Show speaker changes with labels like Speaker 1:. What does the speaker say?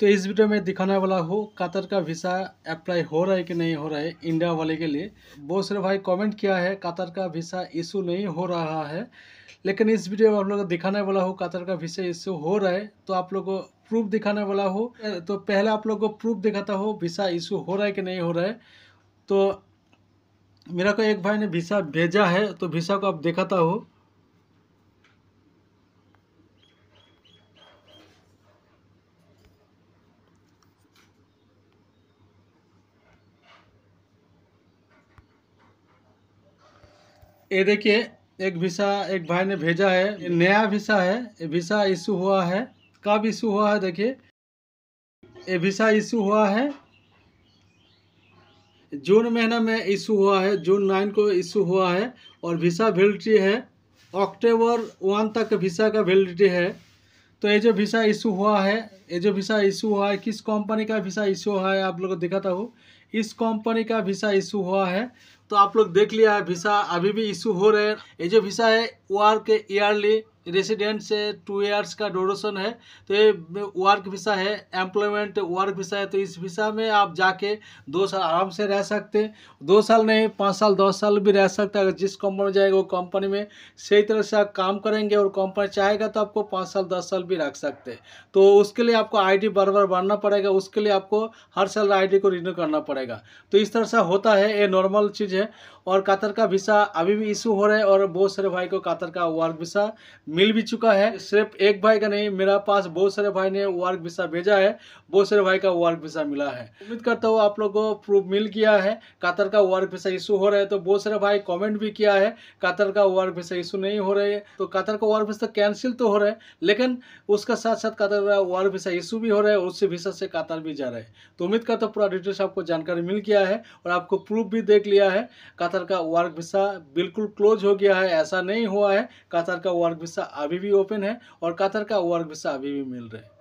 Speaker 1: तो इस वीडियो में दिखाने वाला हूँ कतर का वीसा अप्लाई हो रहा है कि नहीं हो रहा है इंडिया वाले के लिए बहुत सारे भाई कमेंट किया है कतर का वीसा इशू नहीं हो रहा है लेकिन इस वीडियो में आप लोग दिखाने वाला हूँ कतर का वीसा इशू हो रहा है तो आप लोग को प्रूफ दिखाने वाला हो तो पहले आप लोग को प्रूफ दिखाता हो वीसा इशू हो रहा है कि नहीं हो रहा है तो मेरा को एक भाई ने वीसा भेजा है तो वीसा को आप दिखाता हो ये देखिए एक वीसा एक भाई ने भेजा है नया वीसा है वीसा इशू हुआ है कब इशू हुआ है देखिए ये वीसा इशू हुआ है जून महीना में इशू हुआ है जून नाइन को इशू हुआ है और वीसा वेलिडिटी है अक्टूबर वन तक वीसा का वेलिडिटी है तो ये जो वीज़ा इशू हुआ है ये जो वीज़ा इशू हुआ है किस कंपनी का भिसा इशू हुआ है आप लोग को दिखाता हूँ इस कंपनी का वीज़ा इशू हुआ है तो आप लोग देख लिया है वीज़ा अभी भी इशू हो रहे हैं ये जो भिसा है के ईयरली रेसिडेंट से टू ईयर्स का ड्यूरेशन है तो ये वर्क वीसा है एम्प्लॉयमेंट वर्क वीसा है तो इस वीसा में आप जाके दो साल आराम से रह सकते हैं दो साल नहीं पाँच साल दस साल भी रह सकते अगर जिस कंपनी में जाएगा वो कंपनी में सही तरह से आप काम करेंगे और कंपनी चाहेगा तो आपको पाँच साल दस साल भी रख सकते हैं तो उसके लिए आपको आई डी बार बार बढ़ना पड़ेगा उसके लिए आपको हर साल आई को रिन्यू करना पड़ेगा तो इस तरह से होता है ये नॉर्मल चीज़ है और कातर का वीसा अभी भी इशू हो रहा है और बहुत सारे भाई को कातर का वर्क वीसा मिल भी चुका है सिर्फ एक भाई का नहीं मेरा पास बहुत सारे भाई ने वर्क वीसा भेजा है बहुत सारे भाई का वर्क वीसा मिला है उम्मीद करता हूँ आप लोग को प्रूफ मिल गया है कातर का वर्क वीसा इशू हो रहा है तो बहुत सारे भाई कमेंट भी किया है कातर का वर्क वीसा इशू नहीं हो रहा है तो कातर का वर्क वीसा कैंसिल तो हो रहा है लेकिन उसका साथ साथ कातर का वर्क वीसा इशू भी हो रहा है उससे वीसा से कातर भी जा रहा है तो उम्मीद करता हूँ पूरा डिटेल्स आपको जानकारी मिल गया है और आपको प्रूफ भी देख लिया है कातर का वर्क वीसा बिल्कुल क्लोज हो गया है ऐसा नहीं हुआ है कातर का वर्क वीसा अभी भी ओपन है और कतर का वर्क वीज़ा अभी भी मिल रहा है